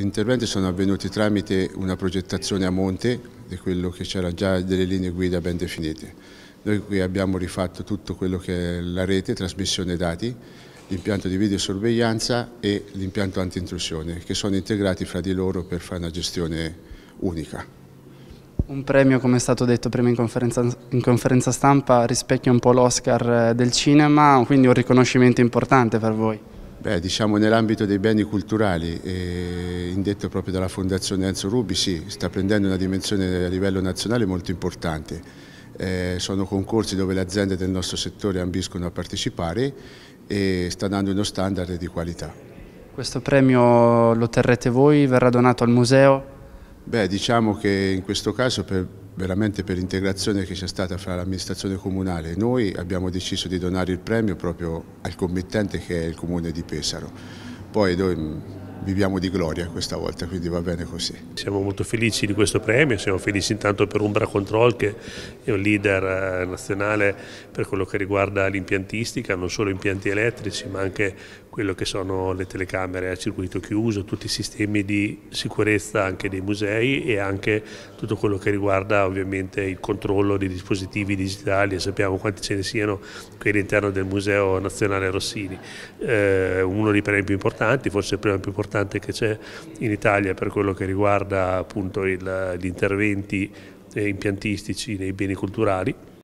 Gli interventi sono avvenuti tramite una progettazione a monte di quello che c'era già delle linee guida ben definite. Noi qui abbiamo rifatto tutto quello che è la rete, trasmissione dati, l'impianto di videosorveglianza e l'impianto antintrusione che sono integrati fra di loro per fare una gestione unica. Un premio, come è stato detto prima in conferenza, in conferenza stampa, rispecchia un po' l'Oscar eh, del cinema, quindi un riconoscimento importante per voi. Beh, diciamo nell'ambito dei beni culturali, eh, indetto proprio dalla Fondazione Enzo Rubi, sì, sta prendendo una dimensione a livello nazionale molto importante. Eh, sono concorsi dove le aziende del nostro settore ambiscono a partecipare e sta dando uno standard di qualità. Questo premio lo terrete voi? Verrà donato al museo? Beh, diciamo che in questo caso per, veramente per l'integrazione che c'è stata fra l'amministrazione comunale e noi abbiamo deciso di donare il premio proprio al committente che è il comune di Pesaro. Poi viviamo di gloria questa volta, quindi va bene così. Siamo molto felici di questo premio, siamo felici intanto per Umbra Control che è un leader eh, nazionale per quello che riguarda l'impiantistica, non solo impianti elettrici ma anche quello che sono le telecamere a circuito chiuso, tutti i sistemi di sicurezza anche dei musei e anche tutto quello che riguarda ovviamente il controllo dei dispositivi digitali e sappiamo quanti ce ne siano qui all'interno del Museo Nazionale Rossini. Eh, uno dei premi più importanti, forse il premio più importante importante che c'è in Italia per quello che riguarda appunto il, gli interventi eh, impiantistici nei beni culturali